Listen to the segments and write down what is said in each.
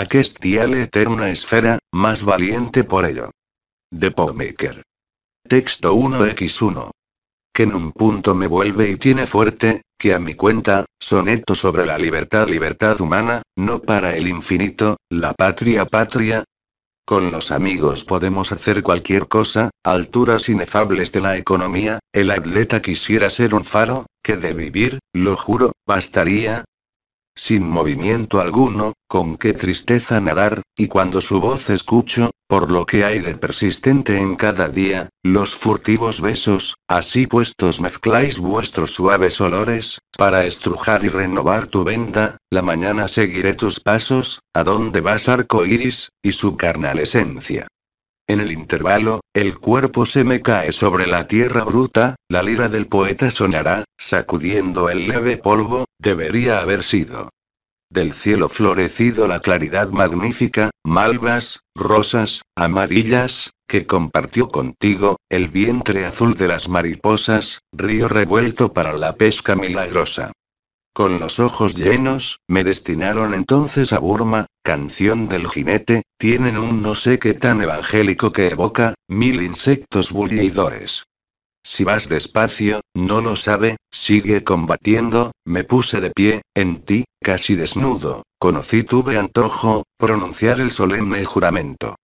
Aquest que una esfera, más valiente por ello. De Powmaker. Texto 1x1. Que en un punto me vuelve y tiene fuerte, que a mi cuenta, soneto sobre la libertad, libertad humana, no para el infinito, la patria, patria. Con los amigos podemos hacer cualquier cosa, alturas inefables de la economía, el atleta quisiera ser un faro, que de vivir, lo juro, bastaría. Sin movimiento alguno, con qué tristeza nadar, y cuando su voz escucho, por lo que hay de persistente en cada día, los furtivos besos, así puestos mezcláis vuestros suaves olores, para estrujar y renovar tu venda, la mañana seguiré tus pasos, a dónde vas arco iris, y su carnal esencia. En el intervalo, el cuerpo se me cae sobre la tierra bruta, la lira del poeta sonará, sacudiendo el leve polvo, debería haber sido del cielo florecido la claridad magnífica, malvas, rosas, amarillas, que compartió contigo, el vientre azul de las mariposas, río revuelto para la pesca milagrosa. Con los ojos llenos, me destinaron entonces a Burma, canción del jinete, tienen un no sé qué tan evangélico que evoca, mil insectos bullidores. Si vas despacio, no lo sabe, sigue combatiendo, me puse de pie, en ti, casi desnudo, conocí tuve antojo, pronunciar el solemne juramento.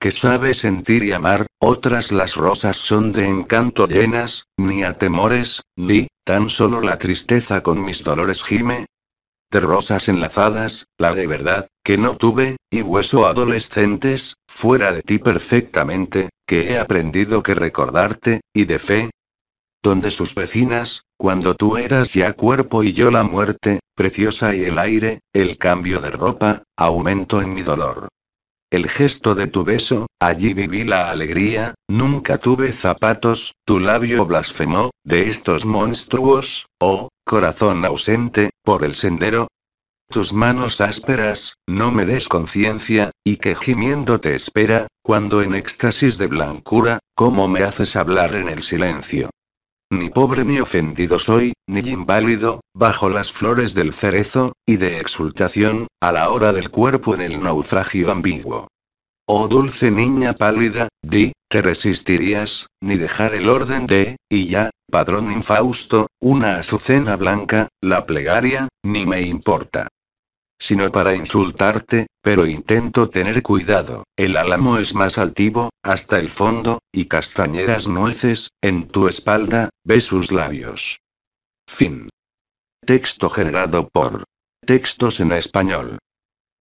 Que sabe sentir y amar, otras las rosas son de encanto llenas, ni a temores, ni, tan solo la tristeza con mis dolores gime, rosas enlazadas, la de verdad, que no tuve, y hueso adolescentes, fuera de ti perfectamente, que he aprendido que recordarte, y de fe, donde sus vecinas, cuando tú eras ya cuerpo y yo la muerte, preciosa y el aire, el cambio de ropa, aumento en mi dolor. El gesto de tu beso, allí viví la alegría, nunca tuve zapatos, tu labio blasfemó, de estos monstruos, oh, corazón ausente, por el sendero? Tus manos ásperas, no me des conciencia, y que gimiendo te espera, cuando en éxtasis de blancura, ¿cómo me haces hablar en el silencio? Ni pobre ni ofendido soy, ni inválido, bajo las flores del cerezo, y de exultación, a la hora del cuerpo en el naufragio ambiguo. Oh dulce niña pálida, di, te resistirías, ni dejar el orden de, y ya, padrón infausto, una azucena blanca, la plegaria, ni me importa. Sino para insultarte, pero intento tener cuidado, el álamo es más altivo, hasta el fondo, y castañeras nueces, en tu espalda, ve sus labios. Fin. Texto generado por Textos en Español.